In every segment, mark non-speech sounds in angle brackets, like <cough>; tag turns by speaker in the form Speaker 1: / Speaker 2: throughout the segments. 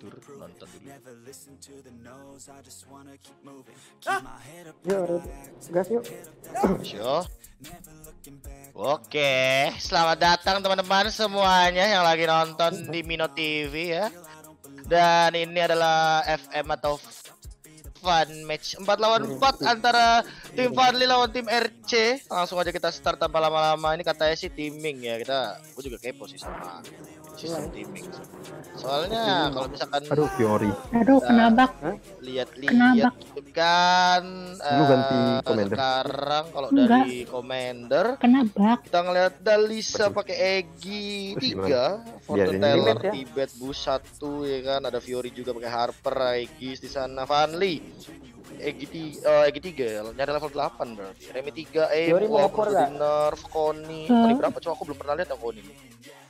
Speaker 1: tur nonton dulu ah. yuk gas yuk ah! yo oke selamat datang teman-teman semuanya yang lagi nonton di Mino TV ya dan ini adalah FM atau fun match 4 lawan 4 antara tim Fadli lawan tim RC langsung aja kita start tanpa lama-lama ini katanya sih timing ya kita gue juga kepo sih sama sistem iya. timing soalnya iya, kalau misalkan aduh Fiori aduh kenapa lihat-lihat gitu kan lu eh, ganti commander sekarang kalau dari commander kenapa kita ngelihat Dalisa pakai Egi tiga Fortuner, iya, ya. Tibet Bus satu ya kan ada Fiori juga pakai Harper Aegis di sana Vanli Egi eh, tiga, uh, Egi 3 nyari level delapan berarti Remi 3 eh Fiori mau opor enggak Koni tadi berapa coba aku belum pernah lihat yang Koni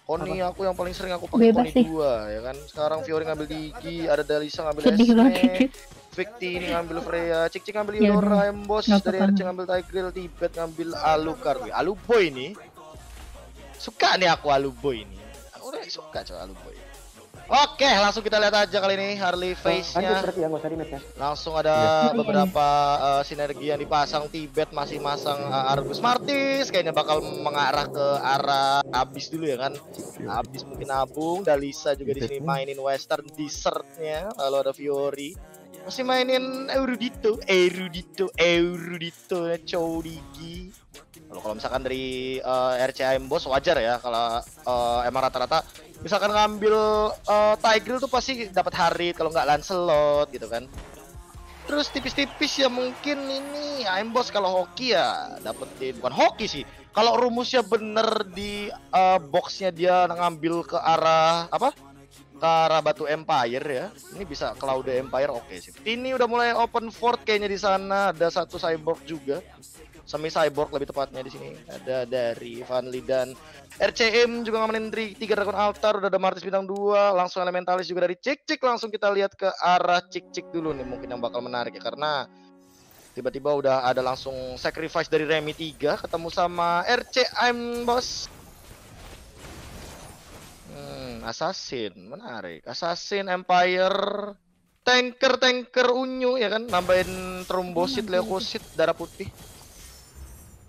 Speaker 1: Koni apa? aku yang paling sering aku pakai Bebas Koni 2 ya kan. Sekarang Fiori ngambil Diki, ada Dalisa ngambil Sedih e, Victi ini ngambil Freya, Cik Cik ngambil ya Yora, ya, Embos dari RC ngambil Tigreal, Tibet ngambil Alucard. boy ini suka nih aku Alu boy ini. Aku udah suka Alu boy Oke, langsung kita lihat aja kali ini Harley oh, face-nya. Ya, ya? langsung ada iya. beberapa uh, sinergi yang dipasang. Tibet masih masang uh, Argus Martis. Kayaknya bakal mengarah ke arah Abis dulu ya kan. Abis mungkin Abung. Dalisa juga di sini mainin Western Dessertnya. Lalu ada Fiori. Masih mainin Erudito, Erudito, Erudito, Chow Digi. Kalau kalau misalkan dari uh, eh, RCM Bos wajar ya kalau uh, emang rata-rata misalkan ngambil uh, eh, Tiger tuh pasti dapat Harit kalau nggak Lancelot gitu kan. Terus tipis-tipis ya mungkin ini AM Bos kalau hoki ya dapetin bukan hoki sih. Kalau rumusnya bener di uh, boxnya dia ngambil ke arah apa? ke arah Batu Empire ya. Ini bisa Cloud Empire oke okay sih. Ini udah mulai open fort kayaknya di sana ada satu cyborg juga semi cyborg lebih tepatnya di sini ada dari Van dan RCM juga ngamenin tri tiga Dragon Altar udah ada Martis bintang 2 langsung elementalis juga dari Cik Cik langsung kita lihat ke arah Cik Cik dulu nih mungkin yang bakal menarik ya karena tiba-tiba udah ada langsung sacrifice dari Remy 3 ketemu sama RCM bos hmm, Assassin menarik Assassin Empire tanker tanker unyu ya kan nambahin trombosit iya, iya, iya. leukosit darah putih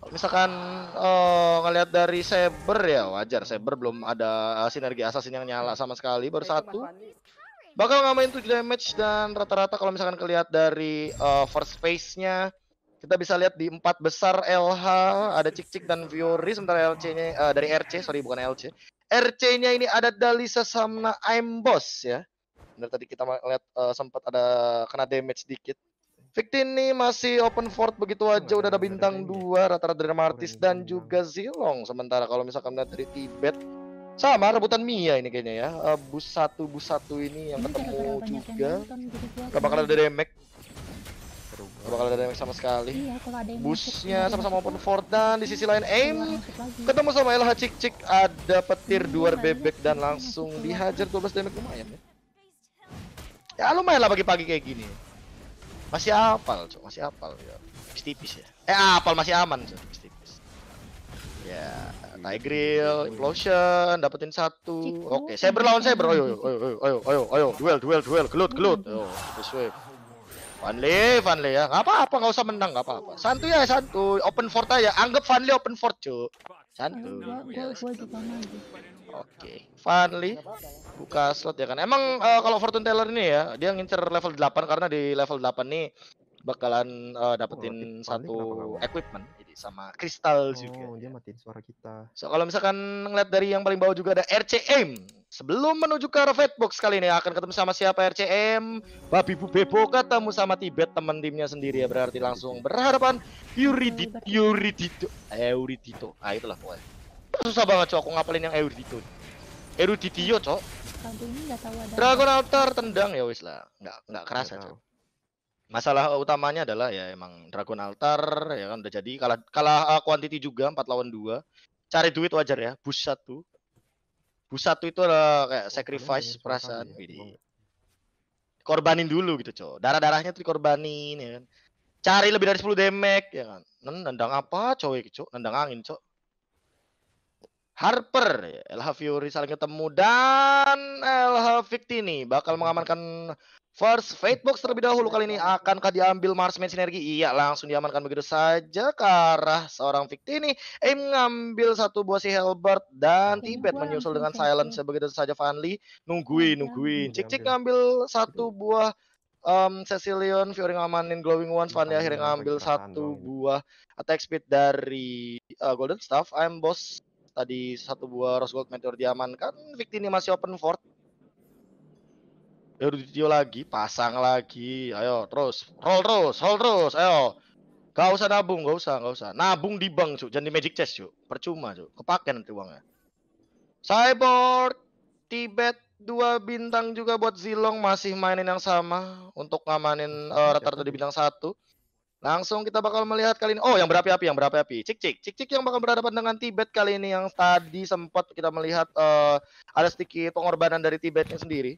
Speaker 1: misalkan uh, ngelihat dari Saber ya wajar Saber belum ada eh, sinergi assassin yang nyala sama sekali baru satu bakal ngamain 7 damage dan rata-rata kalau misalkan kelihat dari uh, first phase-nya kita bisa lihat di empat besar LH ada Cik-Cik dan Fiori sementara LC-nya uh, dari RC sorry bukan LC RC-nya ini ada Dalisa sama I'm Boss ya benar tadi kita lihat uh, sempat ada kena damage dikit Victin ini masih open fort begitu aja udah ada bintang dua rata-rata dari Martis dan juga Zilong sementara kalau misalkan dari Tibet sama rebutan Mia ini kayaknya ya uh, bus satu bus satu ini yang ketemu juga gak bakal ada damage Gak bakal ada damage sama sekali iya, Busnya sama-sama open fort Dan di sisi lain iya, aim Ketemu sama LH Cik Cik Ada petir iya, dua bebek Dan langsung dihajar 12 damage lumayan ya Ya lumayan lah pagi-pagi kayak gini masih apal, cok. Masih apal ya. Tipis, tipis ya. Eh, apal masih aman, cok. Tipis, tipis. Ya, Tigreal, Implosion, dapetin satu. Oke, okay. saya berlawan saya ayo ayo ayo ayo ayo ayo duel, duel, duel, gelut, gelut. oh terus wave. Vanli, Vanli ya, nggak apa-apa, nggak usah menang, nggak apa-apa. Santuy ya, santuy. Open fort aja, anggap Vanli open fort, cuy satu. Oke, finally buka slot ya kan. Emang uh, kalau Fortune Teller ini ya, dia ngincer level 8 karena di level 8 nih bakalan uh, dapetin oh, satu equipment jadi sama kristal oh, juga. dia matiin suara kita. So kalau misalkan ngeliat dari yang paling bawah juga ada RCM. Sebelum menuju ke Rafet Box kali ini akan ketemu sama siapa RCM? Babi Bu Bebo ketemu sama Tibet teman timnya sendiri ya berarti langsung berhadapan Yuridit Yuridito Euridito. Eh, ah itulah pokoknya. Susah banget cok aku ngapalin yang Euridito. Euridito cok. Dragon Altar tendang ya wis lah. Enggak nggak kerasa aja masalah utamanya adalah ya emang Dragon Altar ya kan udah jadi kalah kalah uh, quantity juga 4 lawan 2. Cari duit wajar ya, bus satu. Bus satu itu adalah kayak sacrifice oh, perasaan ya. Ini. Korbanin dulu gitu, Cok. Darah-darahnya tuh dikorbanin ya kan. Cari lebih dari 10 damage ya kan. Nendang apa, cowok, Cok? Nendang angin, Cok. Harper, LH Fury saling ketemu dan LH Victini bakal mengamankan First Fate Box terlebih dahulu kali ini akankah diambil Marsman Sinergi? Iya, langsung diamankan begitu saja ke arah seorang Victi ini. Aim ngambil satu buah si Helbert dan Tibet menyusul dengan Silence begitu saja Vanli nungguin, nungguin. Cik-cik ngambil satu buah um, Cecilion, Fiori ngamanin Glowing Ones, Vanli akhirnya ngambil satu buah attack speed dari uh, Golden Staff. I'm Boss tadi satu buah Rose Gold Meteor diamankan. Victi ini masih open fort video eh, lagi, pasang lagi. Ayo terus, roll terus, roll terus. Ayo. Gak usah nabung, gak usah, gak usah. Nabung di bank, Cuk. Jangan Magic Chest, Cuk. Percuma, Cuk. Kepake nanti uangnya. Cyborg Tibet dua bintang juga buat Zilong masih mainin yang sama untuk ngamanin uh, rata-rata di bintang satu. Langsung kita bakal melihat kali ini. Oh, yang berapi-api, yang berapi-api. Cik-cik, cik-cik yang bakal berhadapan dengan Tibet kali ini yang tadi sempat kita melihat uh, ada sedikit pengorbanan dari Tibetnya sendiri.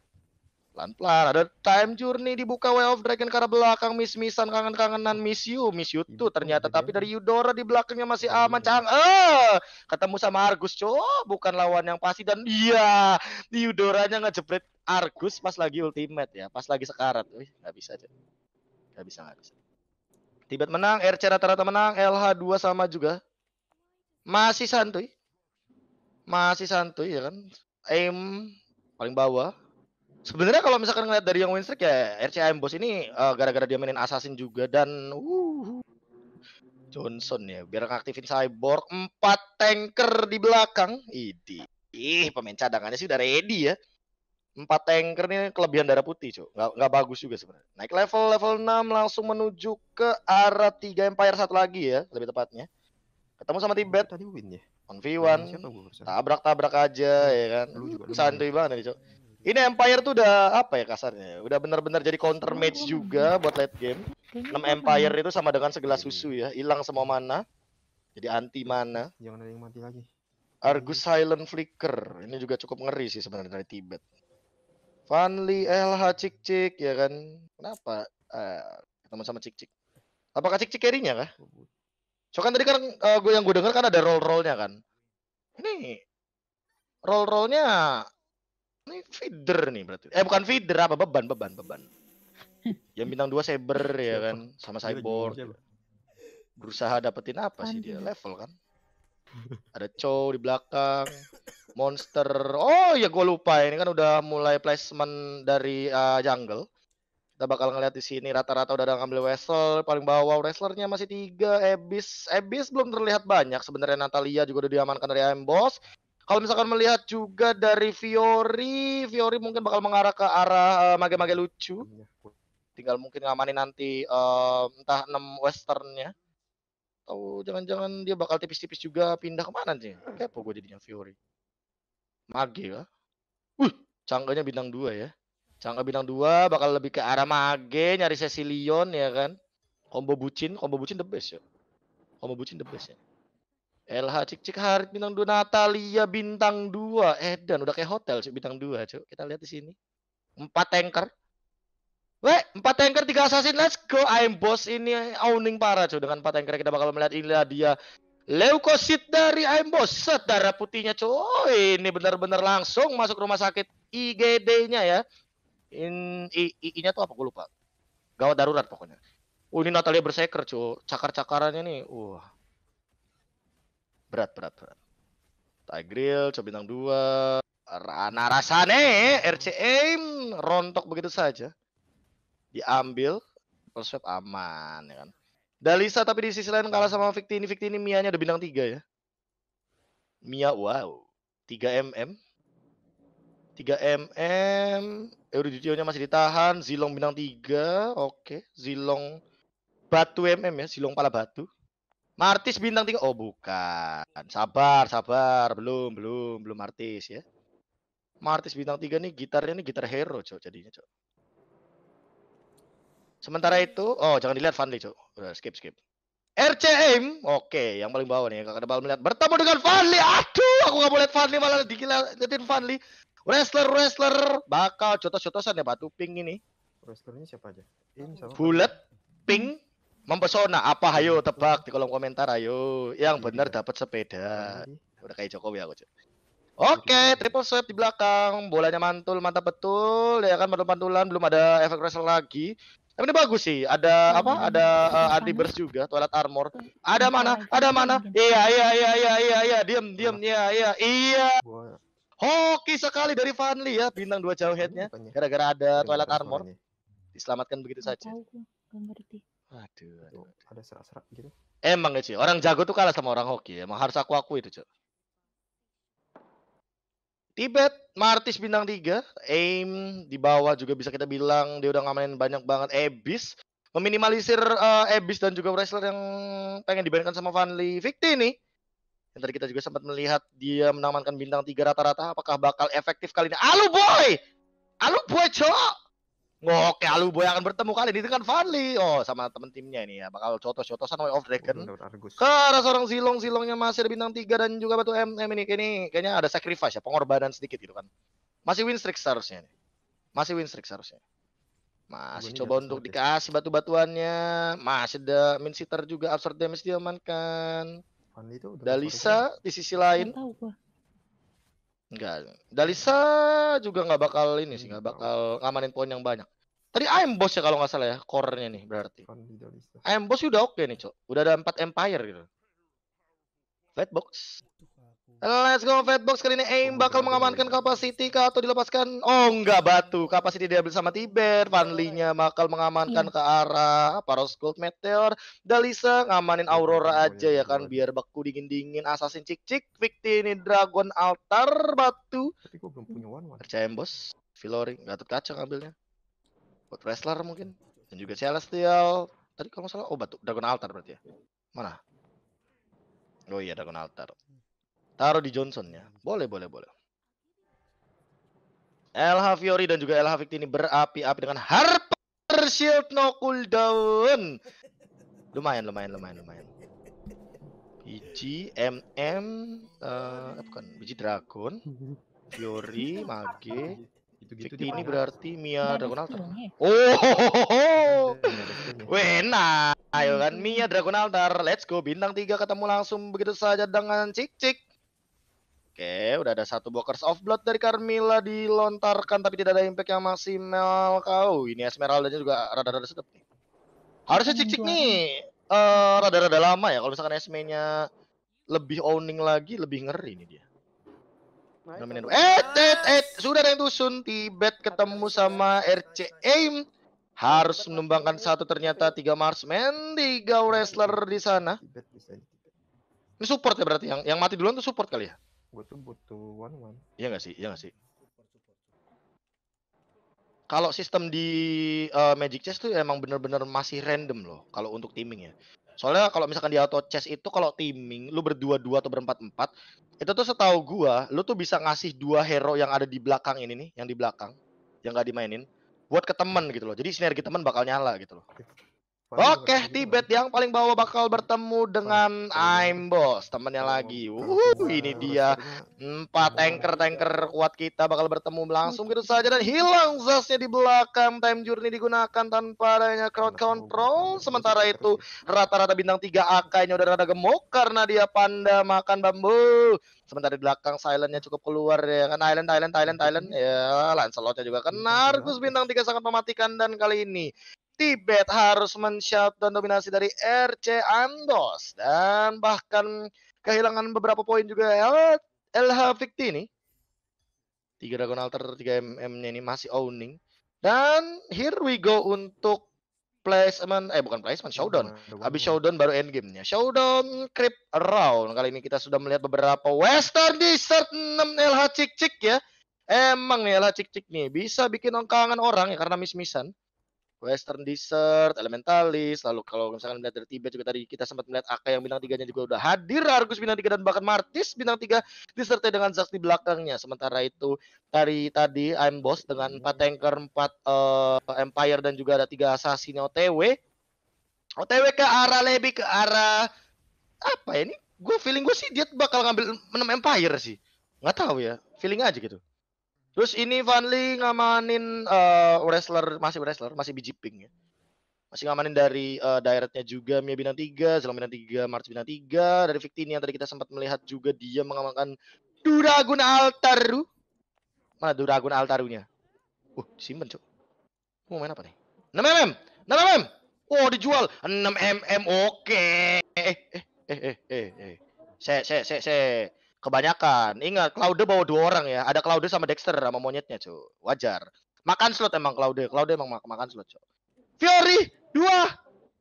Speaker 1: Pelan-pelan. Ada time journey dibuka Way of Dragon karena belakang miss-missan kangen-kangenan miss you, miss you tuh ternyata tapi dari Yudora di belakangnya masih aman Cang. Eh, ketemu sama Argus, cok, bukan lawan yang pasti dan iya, di Yudoranya ngejepret Argus pas lagi ultimate ya, pas lagi sekarat. Wih, nggak bisa, aja Nggak bisa, nggak bisa. Tibet menang, RC rata-rata menang, LH 2 sama juga. Masih santuy. Masih santuy ya kan. Aim paling bawah Sebenarnya kalau misalkan ngeliat dari yang streak ya RCM Bos ini uh, gara-gara dia mainin Assassin juga dan uh, Johnson ya biar ngaktifin Cyborg empat tanker di belakang. Idi. Ih, pemain cadangannya sih udah ready ya. Empat tanker nih kelebihan darah putih, cuy Nggak, nggak bagus juga sebenarnya. Naik level level 6 langsung menuju ke arah tiga Empire satu lagi ya, lebih tepatnya. Ketemu sama Tibet. Tadi win ya. On V1. Tabrak-tabrak aja hmm, ya kan. Santuy banget nih, cuy ini Empire tuh udah apa ya kasarnya? Udah benar-benar jadi counter match oh. juga buat late game. 6 Empire itu sama dengan segelas susu ya, hilang semua mana. Jadi anti mana. Jangan ada yang mati lagi. Argus Silent Flicker. Ini juga cukup ngeri sih sebenarnya dari Tibet. Vanli eh LH Cik Cik ya kan. Kenapa? Uh, eh, teman sama Cik Cik. Apakah Cik Cik carry-nya kah? So kan tadi kan uh, eh, gue yang gue denger kan ada roll rollnya kan. Ini roll rollnya ini feeder nih berarti. Eh bukan feeder apa beban beban beban. <laughs> Yang bintang dua cyber ya kan sama cyborg. Berusaha dapetin apa sih dia level kan? Ada cow di belakang. Monster. Oh ya gue lupa ini kan udah mulai placement dari uh, jungle. Kita bakal ngeliat di sini rata-rata udah ada ngambil wrestler paling bawah wrestlernya masih tiga Ebis Ebis belum terlihat banyak sebenarnya Natalia juga udah diamankan dari Emboss kalau misalkan melihat juga dari Fiori, Fiori mungkin bakal mengarah ke arah uh, mage-mage lucu. Iya. Tinggal mungkin ngamanin nanti uh, entah 6 westernnya. Atau jangan-jangan dia bakal tipis-tipis juga pindah kemana sih? Kepo gue jadinya Fiori. Mage ya. Wih, cangganya bintang dua ya. Cangga bintang dua, bakal lebih ke arah Mage, nyari Cecilion ya kan. Combo bucin, combo bucin the best ya. Combo bucin the best ya. LH Cik Cik Harit bintang 2 Natalia bintang 2 dan udah kayak hotel cik bintang dua, cuk kita lihat di sini empat tanker Weh, empat tanker tiga assassin let's go I'm boss ini owning parah cuy dengan empat tanker kita bakal melihat inilah dia leukosit dari I'm boss set putihnya cuy ini benar-benar langsung masuk rumah sakit IGD-nya ya In, I, I-nya tuh apa gue lupa gawat darurat pokoknya. Oh ini Natalia berseker cuy, cakar-cakarannya nih. Wah, Berat, berat, berat. Tigreal coba bintang dua. Rana rasane RCM rontok begitu saja. Diambil, Rosweb aman ya kan. Dalisa tapi di sisi lain kalah sama ini Victini. ini Mia-nya ada bintang tiga ya. Mia wow. tiga mm. tiga mm. Euridionya masih ditahan. Zilong bintang tiga, Oke. Zilong batu mm ya. Zilong pala batu. Martis bintang tiga. Oh, bukan. Sabar, sabar. Belum, belum, belum Martis ya. Martis bintang tiga nih gitarnya nih gitar hero, Cok, jadinya, Cok. Sementara itu, oh jangan dilihat Vanli, Cok. skip, skip. RCM, oke, yang paling bawah nih, kakak Debal melihat bertemu dengan Vanli. Aduh, aku nggak boleh lihat Vanli malah dikilatin Vanli. Wrestler, wrestler, bakal jotos cotosan ya batu pink ini. Wrestlernya siapa aja? Ini siapa? Bullet, pink, Mempesona apa ayo iya. tebak di kolom komentar ayo. Yang iya. benar dapat sepeda. Iya. Udah kayak Jokowi aku, cuy Oke, triple sweep di belakang, bolanya mantul, mantap betul. Ya kan mantul mantulan, belum ada efek wrestle lagi. Tapi ini bagus sih. Ada apa? Ada uh, anti burst juga, toilet armor. Ada mana? Ada mana? Iya, iya, iya, iya, iya, iya. Diam, diam, iya, iya, iya. Hoki sekali dari Vanli ya, bintang dua jauh headnya. Gara-gara ada toilet armor. Diselamatkan begitu saja. Gitu, aduh, ada serak-serak gitu. Emang sih, ya, orang jago tuh kalah sama orang hoki. Emang harus aku akui itu, Cok. Tibet, Martis bintang tiga, aim di bawah juga bisa kita bilang dia udah ngamain banyak banget Ebis, meminimalisir uh, Ebis dan juga wrestler yang pengen dibandingkan sama Vanli Victi nih. Yang tadi kita juga sempat melihat dia menamankan bintang tiga rata-rata apakah bakal efektif kali ini? Alu boy. Alu boy, cok. Oke, alu boy akan bertemu kali ini dengan Vanli. Oh, sama temen timnya ini ya. Bakal cotos-cotosan Way of Dragon. Ke arah seorang Silong, Zilongnya masih ada bintang 3 dan juga batu MM ini. Ini kayaknya ada sacrifice ya, pengorbanan sedikit gitu kan. Masih win streak seharusnya nih. Masih win streak seharusnya. Masih Bunyi coba untuk dikasih batu-batuannya. Masih ada min sitter juga absurd damage diamankan. Dalisa di sisi lain. Tahu Enggak. Dalisa juga nggak bakal ini sih, nggak hmm, bakal ngamanin poin yang banyak. Tadi AM Boss ya kalau nggak salah ya, core-nya nih berarti. AM Boss udah oke okay nih, Cok. Udah ada 4 Empire gitu. Flatbox. Let's go Fatbox kali ini aim oh, bakal mengamankan kapasiti kah atau dilepaskan? Oh enggak batu. Kapasiti diambil sama Tiber. Vanlinya iya. bakal mengamankan iya. ke arah Paros Gold Meteor. Dalisa ngamanin iya, Aurora aja ya kan biar beku dingin-dingin. Assassin cik-cik. Victi ini Dragon Altar batu. Tapi gua belum punya one one. Percaya bos. Filori gatot kacang ambilnya. Buat wrestler mungkin. Dan juga Celestial. Tadi kalau nggak salah oh batu Dragon Altar berarti ya. Mana? Oh iya Dragon Altar. Taruh di Johnson ya. Boleh, boleh, boleh. LH Fiori dan juga LH Victini berapi-api dengan Harper Shield no cooldown. Lumayan, lumayan, lumayan, lumayan. Biji MM eh uh, bukan biji dragon. Fiori, Mage. Gitu-gitu ini berarti Mia Dragon Altar. Ya? Oh, wena. <laughs> Ayo kan Mia Dragon Altar. Let's go bintang 3 ketemu langsung begitu saja dengan Cik Cik. Oke, udah ada satu Bokers of Blood dari Carmilla dilontarkan tapi tidak ada impact yang maksimal kau. Ini Esmeralda juga rada-rada sedap nih. Harusnya cik-cik nih rada eh, rada-rada lama ya kalau misalkan esme nya lebih owning lagi lebih ngeri nih dia. Nah, eh, eh, eh, sudah ada yang tusun Tibet ketemu sama RC Aim harus menumbangkan satu ternyata tiga marksman, tiga wrestler di sana. Ini support ya berarti yang yang mati duluan tuh support kali ya? gue tuh butuh one one iya gak sih iya gak sih kalau sistem di uh, Magic Chess tuh emang bener-bener masih random loh kalau untuk timing ya. Soalnya kalau misalkan di auto chess itu kalau timing lu berdua-dua atau berempat-empat, itu tuh setahu gua lu tuh bisa ngasih dua hero yang ada di belakang ini nih, yang di belakang yang gak dimainin buat ke temen gitu loh. Jadi sinergi temen bakal nyala gitu loh. Oke, gitu. Tibet yang paling bawah bakal bertemu dengan I'm gitu. Boss, temennya lagi. Uh, ini nah, dia empat tanker-tanker kuat kita bakal bertemu langsung gitu saja dan hilang zasnya di belakang. Time Journey digunakan tanpa adanya crowd control. Sementara itu rata-rata bintang 3 AK-nya udah rada gemuk karena dia panda makan bambu. Sementara di belakang Silentnya cukup keluar ya kan Island Island Island Island ya Lancelotnya juga kena Argus bintang tiga sangat mematikan dan kali ini Tibet harus men dan dominasi dari RC Andos dan bahkan kehilangan beberapa poin juga LH ya. oh, Victi ini. Tiga Dragon Alter 3 MM-nya ini masih owning. Dan here we go untuk placement eh bukan placement showdown. Habis showdown baru end game-nya. Showdown creep round. Kali ini kita sudah melihat beberapa western desert 6 LH cik-cik ya. Emang nih LH cik-cik nih bisa bikin ongkangan orang ya karena mis-misan Western Desert, Elementalis, lalu kalau misalkan melihat dari Tibet juga tadi kita sempat melihat Aka yang bintang tiganya juga udah hadir, Argus bintang tiga dan bahkan Martis bintang tiga disertai dengan Zax di belakangnya. Sementara itu dari tadi I'm Boss dengan hmm. empat tanker, empat uh, Empire dan juga ada tiga assassin OTW. OTW ke arah lebih ke arah apa ya ini? Gue feeling gue sih dia bakal ngambil 6 Empire sih. Nggak tahu ya, feeling aja gitu. Terus ini Vanli ngamanin uh, wrestler masih wrestler masih biji pink ya. Masih ngamanin dari uh, directnya juga Mia Bina 3, Zelang Bina 3, March Bina 3, dari Victini yang tadi kita sempat melihat juga dia mengamankan Duragun Altaru. Mana Duragun Altarunya? Uh, simpen, cok Mau main apa nih? 6mm. 6mm. Oh, dijual 6mm. Oke. Okay. Eh, Eh, eh, eh, eh, eh. Se, se, se, se. Kebanyakan. Ingat, Claude bawa dua orang ya. Ada Claude sama Dexter sama monyetnya, cuy. Wajar. Makan slot emang Claude. Claude emang mak makan slot, cu. Fiori, dua.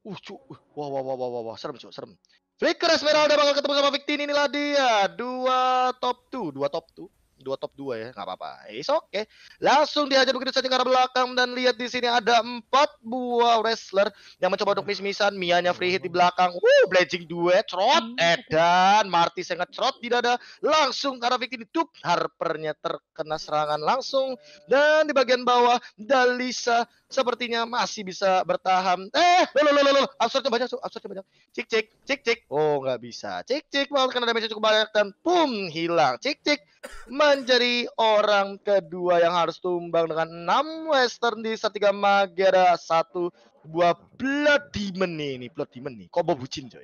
Speaker 1: Uh, cu. Wah, wah, wah, wah, wah, wah. Serem, cu. Serem. Flicker Esmeralda bakal ketemu sama Victini. Inilah dia. Dua top two, Dua top two dua top dua ya, nggak apa-apa. oke, okay. Langsung diajak begitu saja ke belakang dan lihat di sini ada empat buah wrestler yang mencoba untuk mis-misan. Mianya free hit di belakang. Uh, blazing dua, trot, hmm. Edan, eh, Martis sangat trot di dada. Langsung karena bikin itu Harpernya terkena serangan langsung. Dan di bagian bawah, Dalisa sepertinya masih bisa bertahan. Eh, lo lo lo lo, absurdnya banyak, absurdnya banyak. Cik cik, cik cik. Oh, nggak bisa. Cik cik, mau kena damage cukup banyak dan pum hilang. Cik cik menjadi orang kedua yang harus tumbang dengan 6 Western di setiga Magera satu buah Blood Demon nih, ini Blood Demon nih. Kok bucin coy.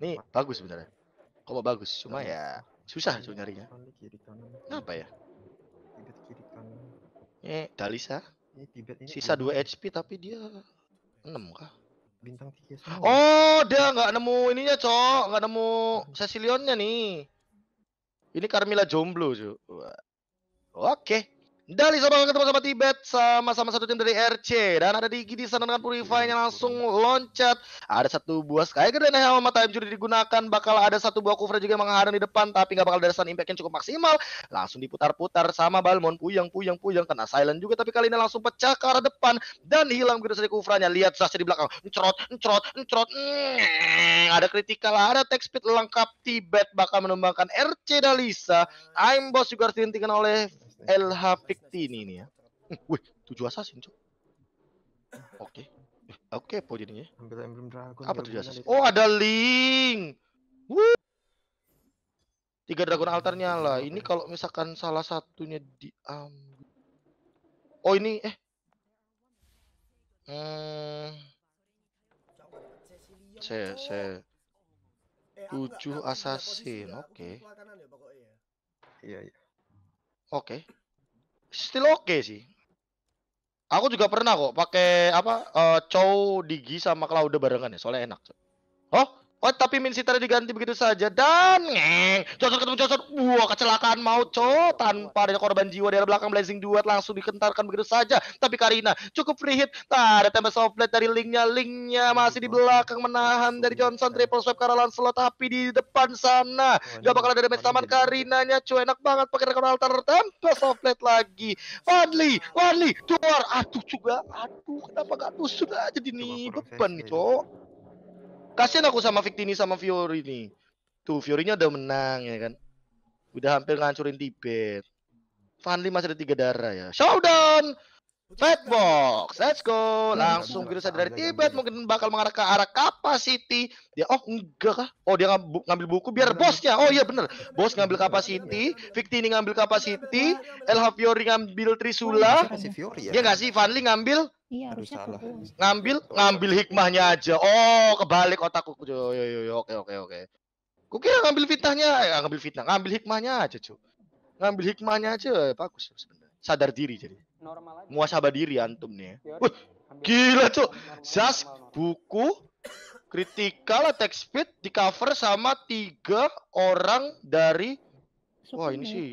Speaker 1: Ini bagus sebenarnya. Kok bagus, cuma ya susah tuh nyarinya. Kenapa ya? Eh, Dalisa Tibet ini. Sisa 2 HP tapi dia 6 kah? Bintang tiga. Sama. Oh, dia nggak nemu ininya, Cok. Nggak nemu Cecilionnya oh. nih. Ini Carmilla jomblo, Cok. Oke. Okay. Dari Sabang ketemu sama Tibet sama-sama satu tim dari RC dan ada di Gidi sana dengan Purify yang langsung loncat. Ada satu buah Sky Garden yang sama time juri digunakan bakal ada satu buah cover juga menghadang di depan tapi nggak bakal ada sun impact yang cukup maksimal. Langsung diputar-putar sama Balmon puyang puyang puyang kena silent juga tapi kali ini langsung pecah ke arah depan dan hilang begitu saja kufranya Lihat Zasya di belakang. Encrot, encrot, encrot. Mm, ada kritikal, ada tech speed lengkap Tibet bakal menumbangkan RC Dalisa. I'm Boss juga harus dihentikan oleh LH ini nih ya. ya. <laughs> Wih, tujuh assassin, cok. Oke. Eh, oke, okay, apa jadinya? Ambil emblem dragon. Apa tujuh assassin? Oh, ada link. wuh Tiga dragon altarnya lah. Ini kalau misalkan salah satunya di Oh, ini eh Hmm. C, C. Tujuh assassin, oke. Iya, iya. Oke. Okay. Still oke okay sih. Aku juga pernah kok pakai apa uh, Chow Digi sama Claude barengan ya, soalnya enak. Oh, Oh tapi Min tadi diganti begitu saja dan ngeng. Johnson ketemu Johnson. Wah kecelakaan mau co tanpa ada korban jiwa dari belakang Blazing Duet langsung dikentarkan begitu saja. Tapi Karina cukup free hit. Nah, ada tembak softlet dari linknya. Linknya masih di belakang menahan dari Johnson triple sweep karena Lancelot tapi di depan sana. Oh, gak bakal ada damage taman Karinanya cuy enak banget pakai rekor altar tembak softlet lagi. Wadli, Wadli, keluar. Aduh juga, aduh kenapa gak tusuk aja nih beban nih cok. Kasian aku sama Victini sama Fiori nih. Tuh, Fiorinya udah menang ya kan. Udah hampir ngancurin Tibet. Fanli masih ada tiga darah ya. Showdown! Fatbox, let's go. Langsung virus iya, iya, dari iya, Tibet mungkin bakal mengarah ke arah capacity. Dia oh enggak kah? Oh dia ngambil buku biar bosnya. Oh iya bener. Bos ngambil capacity, Victini ngambil capacity, El Fiori ngambil Trisula. Dia ya? nggak sih Fanli ngambil Iya, harus harusnya salah. Ngambil ngambil hikmahnya aja. Oh, kebalik otakku. Yo yo yo, oke oke oke. Kukira ngambil fitnahnya, ya, ngambil fitnah, ngambil hikmahnya aja, cuy. Ngambil hikmahnya aja eh, bagus sebenarnya. Sadar diri jadi. Normal aja. Muasabah diri antum nih. Ya. gila, cuy. Zas buku kritikal attack speed di cover sama tiga orang dari Wah, ini sih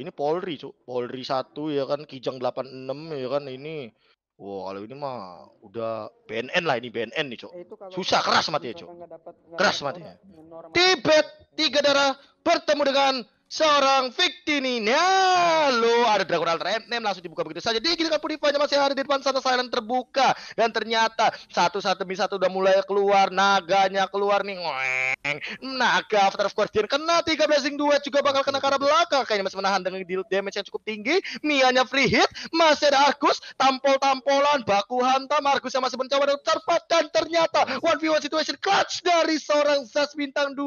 Speaker 1: ini Polri, cuy. Polri satu ya kan, Kijang 86 ya kan ini. Wah, wow, kalau ini mah udah BNN lah ini BNN nih, Cok. Eh, Susah keras matinya, Cok. Keras matinya. Tibet tiga darah bertemu dengan seorang Victininya. Lo ada Dragon Alter Endname langsung dibuka begitu saja. kiri Purify-nya masih ada di depan sana silent terbuka dan ternyata satu satu demi satu udah mulai keluar naganya keluar nih. Ngoeng. Naga After of Guardian kena tiga blessing dua juga bakal kena karena belakang kayaknya masih menahan dengan deal damage yang cukup tinggi. Mianya free hit, masih ada Argus, tampol-tampolan, baku hantam, Argus yang masih mencoba untuk terpat dan ternyata 1v1 situation clutch dari seorang Zas bintang 2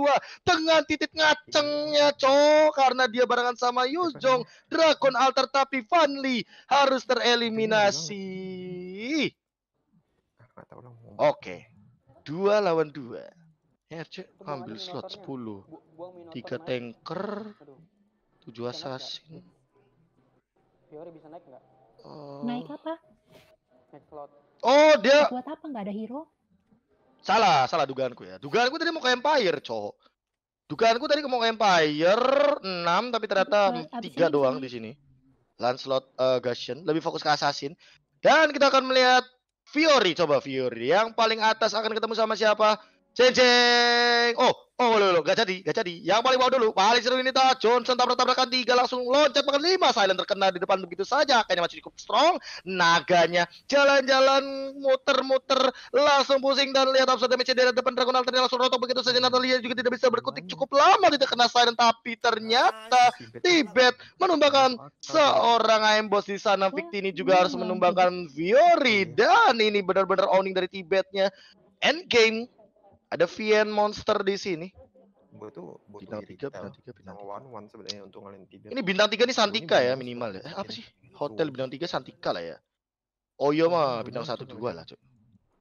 Speaker 1: dengan titik ngacengnya cok karena dia barengan sama Yuzhong. Dragon Altar tapi Vanli harus tereliminasi. Oke. Okay. Dua lawan dua. RC ya, ambil slot 10. Tiga tanker. Tujuh assassin. bisa naik nggak? Oh. Naik apa? Naik slot. Oh dia. Buat apa nggak ada hero? Salah, salah dugaanku ya. Dugaanku tadi mau ke Empire, cowok. Dugaanku tadi mau Empire 6 tapi ternyata tiga doang di sini. Lancelot uh, eh, Gashen lebih fokus ke assassin. Dan kita akan melihat Fiori coba Fiori yang paling atas akan ketemu sama siapa? Ceng, Oh, oh, lo, lo, gak jadi, gak jadi. Yang paling bawah dulu, paling seru ini dah. Johnson tabrak-tabrakan tiga langsung loncat makan lima. Silent terkena di depan begitu saja. Kayaknya masih cukup strong. Naganya jalan-jalan muter-muter langsung pusing dan lihat absurd damage dari depan Dragon Alter langsung rotok begitu saja. Natalia juga tidak bisa berkutik cukup lama tidak kena Silent tapi ternyata Tibet menumbangkan seorang AM Boss di sana. Victini juga harus menumbangkan Viori dan ini benar-benar owning dari Tibetnya. Endgame ada Vien Monster di sini. Gue tuh bintang tiga, bintang tiga, bintang tiga. One one sebenarnya untuk tiga. Ini bintang tiga nih Santika ya minimal ya. Eh, apa sih? Hotel bintang tiga Santika lah ya. Oyo oh iya mah bintang satu dua lah cuy.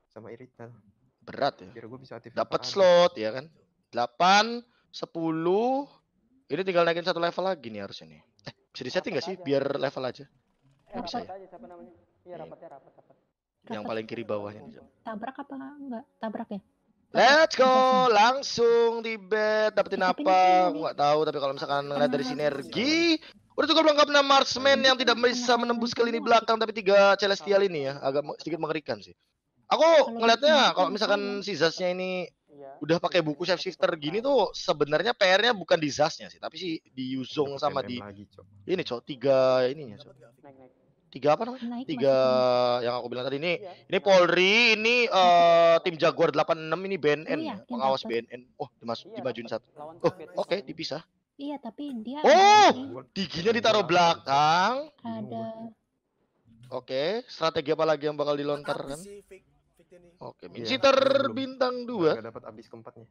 Speaker 1: Sama Irital. Berat ya. Biar gue bisa aktif. Dapat slot ya kan. Delapan, sepuluh. Ini tinggal naikin satu level lagi nih harusnya nih. Eh, bisa setting gak sih biar level aja? Rapat bisa ya? aja siapa namanya? Iya, iya. Yang paling kiri bawahnya. Tabrak apa enggak? Tabrak ya? Let's go langsung di bed dapetin apa? Gua tahu tapi kalau misalkan ngeliat dari sinergi udah cukup lengkap enam marksman yang tidak iya, bisa menembus ke lini belakang tapi tiga celestial ini ya agak sedikit mengerikan sih. Aku ngelihatnya kalau misalkan si Zaznya ini iya. udah pakai buku shape shifter gini tuh sebenarnya PR-nya bukan di Zaznya sih tapi sih di Yuzong sama di ini cok tiga ininya cok tiga apa namanya? Naik, tiga yang aku bilang tadi ini ya. ini Polri, ini uh, tim Jaguar 86 ini BNN, pengawas BNN. Oh, dimasuk iya, dimajuin satu. Oh, oke, okay, dipisah. Iya, tapi dia Oh, giginya ditaruh belakang. Ada. Oke, okay, strategi apa lagi yang bakal dilontarkan? Oke, okay, iya, Minsiter bintang 2. Dapat habis keempatnya.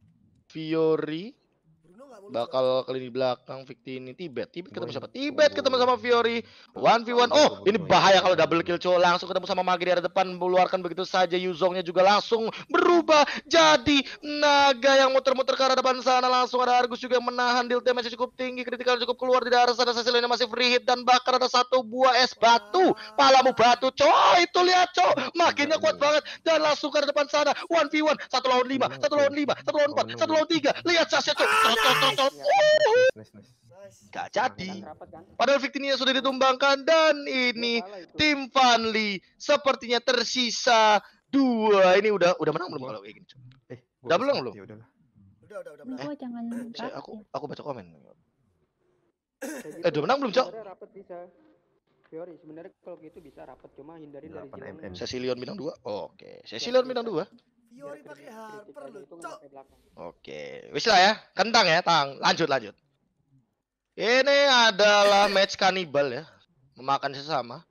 Speaker 1: Fiori bakal kali belakang Victi ini Tibet. Tibet ketemu siapa? Tibet ketemu sama Fiori. One v one. Oh, ini bahaya kalau double kill cowok langsung ketemu sama Magi di ada depan mengeluarkan begitu saja Yuzongnya juga langsung berubah jadi naga yang muter-muter ke arah depan sana langsung ada Argus juga yang menahan deal damage cukup tinggi kritikal cukup keluar di arah sana Cecilio masih free hit dan bakar ada satu buah es batu palamu batu coy itu lihat coy makinnya kuat banget dan langsung ke arah depan sana one v one satu lawan lima satu lawan lima satu lawan empat satu lawan tiga lihat Sasha cowok Gak jadi. Kan? Padahal Victinia sudah ditumbangkan dan ini tim Vanli sepertinya tersisa dua. Ini udah udah menang belum kalau kayak gini? Eh, udah belum belum? Ya udah Udah udah udah. jangan eh, aku ya. aku baca komen. Gitu. eh, udah menang belum, Cok? Teori sebenarnya kalau gitu bisa rapat cuma hindari dari Cecilion bintang 2. Oke, Cecilion iya, bintang 2. Fiori pakai Harper lu, cok. Oke, wis lah ya, kentang ya, tang. Lanjut, lanjut. Ini adalah match kanibal ya, memakan sesama.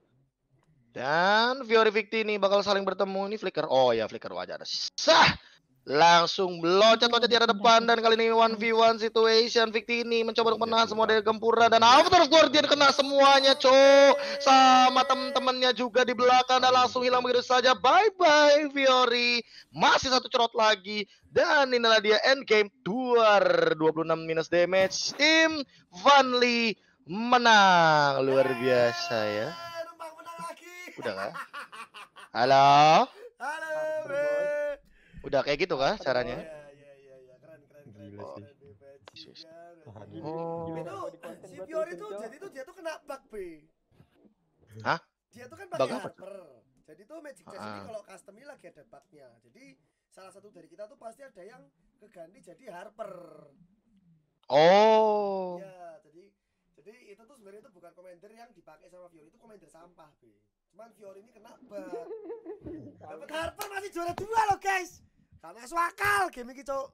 Speaker 1: Dan Fiori Victi ini bakal saling bertemu. Ini flicker. Oh ya, flicker wajar. Sah. Langsung loncat-loncat di arah iya, depan iya. dan kali ini one v one situation ini mencoba untuk menahan iya, semua dari gempuran dan After Guardian kena semuanya cok sama temen-temennya juga di belakang dan langsung hilang begitu saja bye bye Fiori masih satu cerot lagi dan inilah dia endgame 226 minus damage tim Vanli menang luar biasa ya eh, udah gak? <laughs> Halo. Halo. Udah kayak gitu kah caranya? Oh, ya, ya, ya, ya. Keren, keren, keren. Gila sih. Oh. si Pior itu jadi tuh dia tuh kena bug, B. Hah? Dia tuh kan pakai hammer. Jadi tuh Magic Chess ini ah. kalau custom ini lagi ada bugnya. Jadi salah satu dari kita tuh pasti ada yang keganti jadi Harper. Oh. Ya, jadi jadi itu tuh sebenarnya itu bukan commander yang dipakai sama Fiori itu commander sampah, B. Cuman Fiori ini kena bug. <laughs> Dapat Harper masih juara dua loh, guys. Gak masuk akal game iki, Cuk.